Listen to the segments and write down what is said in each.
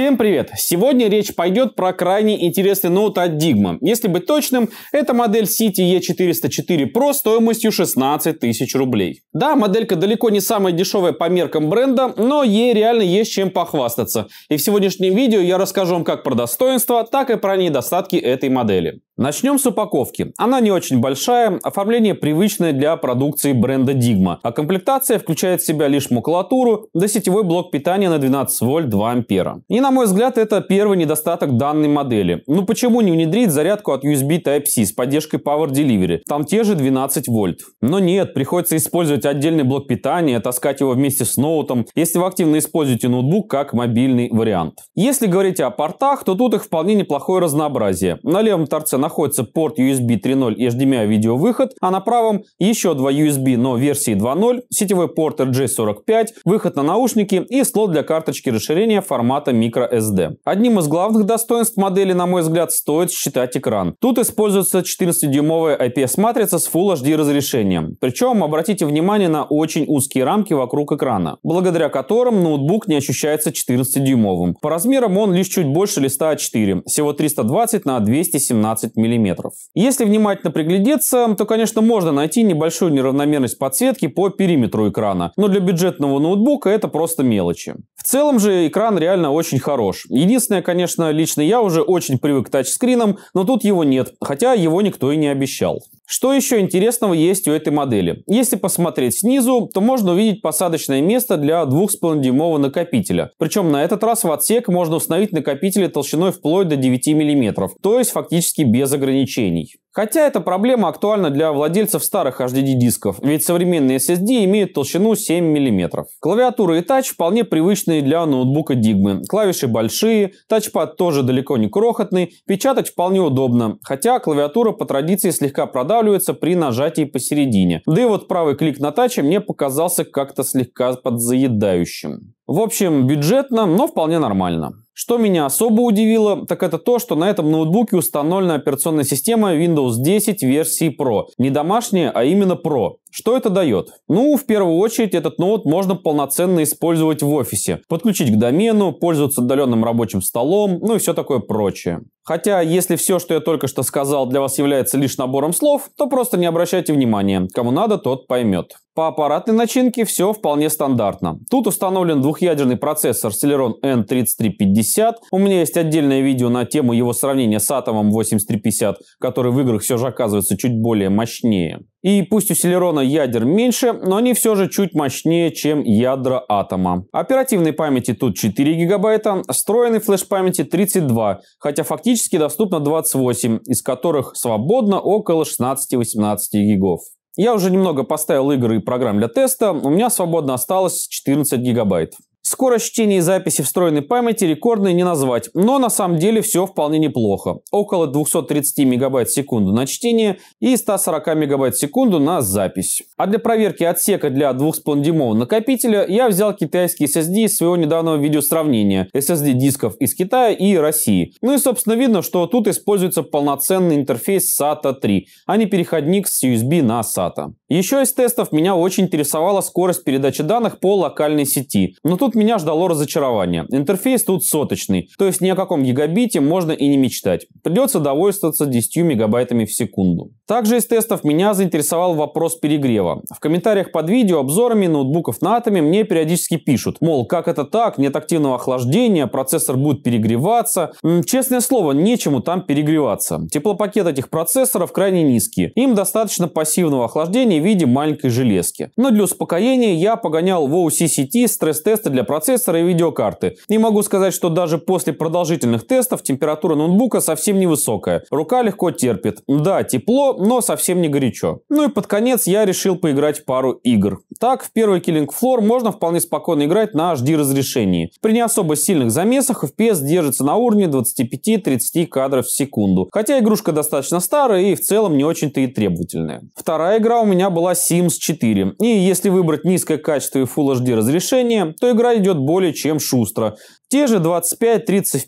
Всем привет! Сегодня речь пойдет про крайне интересный ноут от Digma. Если быть точным, это модель City E404 Pro стоимостью 16 тысяч рублей. Да, моделька далеко не самая дешевая по меркам бренда, но ей реально есть чем похвастаться. И в сегодняшнем видео я расскажу вам как про достоинства, так и про недостатки этой модели. Начнем с упаковки. Она не очень большая, оформление привычное для продукции бренда Digma, а комплектация включает в себя лишь макулатуру да сетевой блок питания на 12 вольт 2 ампера. И на мой взгляд это первый недостаток данной модели. Ну почему не внедрить зарядку от USB Type-C с поддержкой Power Delivery? Там те же 12 вольт. Но нет, приходится использовать отдельный блок питания, таскать его вместе с ноутом, если вы активно используете ноутбук как мобильный вариант. Если говорить о портах, то тут их вполне неплохое разнообразие. На левом торце находится находится порт USB 3.0 и HDMI видеовыход, а на правом еще два USB, но версии 2.0, сетевой порт RJ45, выход на наушники и слот для карточки расширения формата microSD. Одним из главных достоинств модели, на мой взгляд, стоит считать экран. Тут используется 14-дюймовая IPS-матрица с Full HD разрешением. Причем обратите внимание на очень узкие рамки вокруг экрана, благодаря которым ноутбук не ощущается 14-дюймовым. По размерам он лишь чуть больше листа А4, всего 320 на 217 15 мм. Если внимательно приглядеться, то, конечно, можно найти небольшую неравномерность подсветки по периметру экрана, но для бюджетного ноутбука это просто мелочи. В целом же экран реально очень хорош. Единственное, конечно, лично я уже очень привык к тачскринам, но тут его нет, хотя его никто и не обещал. Что еще интересного есть у этой модели? Если посмотреть снизу, то можно увидеть посадочное место для 2,5-дюймового накопителя. Причем на этот раз в отсек можно установить накопители толщиной вплоть до 9 мм, то есть фактически без ограничений. Хотя эта проблема актуальна для владельцев старых HDD-дисков, ведь современные SSD имеют толщину 7 мм. Клавиатура и тач вполне привычные для ноутбука Digma. Клавиши большие, тачпад тоже далеко не крохотный, печатать вполне удобно, хотя клавиатура по традиции слегка продавливается при нажатии посередине. Да и вот правый клик на таче мне показался как-то слегка подзаедающим. В общем, бюджетно, но вполне нормально. Что меня особо удивило, так это то, что на этом ноутбуке установлена операционная система Windows 10 версии Pro. Не домашняя, а именно Pro. Что это дает? Ну, в первую очередь, этот ноут можно полноценно использовать в офисе, подключить к домену, пользоваться удаленным рабочим столом, ну и все такое прочее. Хотя, если все, что я только что сказал, для вас является лишь набором слов, то просто не обращайте внимания. Кому надо, тот поймет. По аппаратной начинке все вполне стандартно. Тут установлен двухъядерный процессор Celeron N3350. У меня есть отдельное видео на тему его сравнения с Atom 8350, который в играх все же оказывается чуть более мощнее. И пусть у Селерона ядер меньше, но они все же чуть мощнее, чем ядра атома. Оперативной памяти тут 4 гигабайта, встроенной флеш-памяти 32, хотя фактически доступно 28, из которых свободно около 16-18 гигов. Я уже немного поставил игры и программ для теста, у меня свободно осталось 14 гигабайт. Скорость чтения и записи встроенной памяти рекордной не назвать, но на самом деле все вполне неплохо. Около 230 мегабайт в секунду на чтение и 140 мегабайт в секунду на запись. А для проверки отсека для 2,5-дюймового накопителя я взял китайский SSD из своего недавнего видеосравнения SSD дисков из Китая и России. Ну и собственно видно, что тут используется полноценный интерфейс SATA 3, а не переходник с USB на SATA. Еще из тестов меня очень интересовала скорость передачи данных по локальной сети, но тут меня ждало разочарование. Интерфейс тут соточный, то есть ни о каком гигабите можно и не мечтать. Придется довольствоваться 10 мегабайтами в секунду. Также из тестов меня заинтересовал вопрос перегрева. В комментариях под видео обзорами ноутбуков на атоме мне периодически пишут, мол, как это так, нет активного охлаждения, процессор будет перегреваться. Честное слово, нечему там перегреваться. Теплопакет этих процессоров крайне низкий. Им достаточно пассивного охлаждения в виде маленькой железки. Но для успокоения я погонял в OCCT стресс-тесты для процессора и видеокарты. И могу сказать, что даже после продолжительных тестов температура ноутбука совсем совсем невысокая. Рука легко терпит. Да, тепло, но совсем не горячо. Ну и под конец я решил поиграть пару игр. Так, в первый Killing Floor можно вполне спокойно играть на HD разрешении. При не особо сильных замесах FPS держится на уровне 25-30 кадров в секунду. Хотя игрушка достаточно старая и в целом не очень-то и требовательная. Вторая игра у меня была Sims 4. И если выбрать низкое качество и Full HD разрешение, то игра идет более чем шустро. Те же 25-30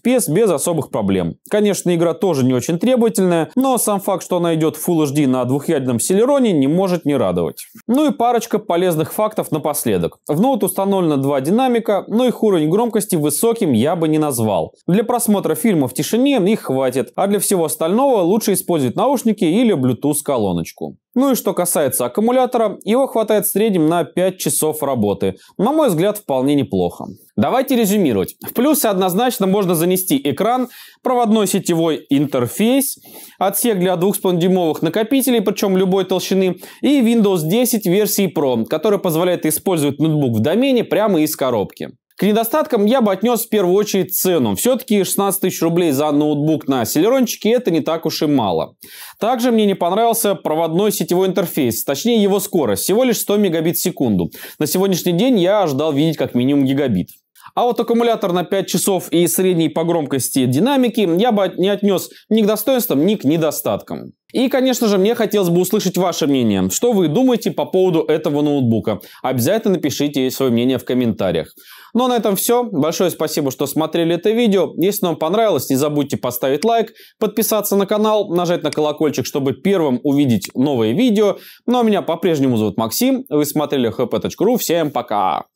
FPS без особых проблем. Конечно, игра тоже не очень требовательная, но сам факт, что она идет Full HD на двухъядерном Celeron не может не радовать. Ну и парочка полезных фактов напоследок. В ноут установлено два динамика, но их уровень громкости высоким я бы не назвал. Для просмотра фильма в тишине их хватит, а для всего остального лучше использовать наушники или Bluetooth-колоночку. Ну и что касается аккумулятора, его хватает в среднем на 5 часов работы. На мой взгляд, вполне неплохо. Давайте резюмировать. В плюсы однозначно можно занести экран, проводной сетевой интерфейс, отсек для 2,5-дюймовых накопителей, причем любой толщины, и Windows 10 версии Pro, который позволяет использовать ноутбук в домене прямо из коробки. К недостаткам я бы отнес в первую очередь цену. Все-таки 16 тысяч рублей за ноутбук на селерончике это не так уж и мало. Также мне не понравился проводной сетевой интерфейс, точнее его скорость, всего лишь 100 мегабит в секунду. На сегодняшний день я ожидал видеть как минимум гигабит. А вот аккумулятор на 5 часов и средний по громкости динамики я бы не отнес ни к достоинствам, ни к недостаткам. И, конечно же, мне хотелось бы услышать ваше мнение. Что вы думаете по поводу этого ноутбука? Обязательно напишите свое мнение в комментариях. Ну а на этом все. Большое спасибо, что смотрели это видео. Если вам понравилось, не забудьте поставить лайк, подписаться на канал, нажать на колокольчик, чтобы первым увидеть новые видео. Ну а меня по-прежнему зовут Максим. Вы смотрели hp.ru. Всем пока!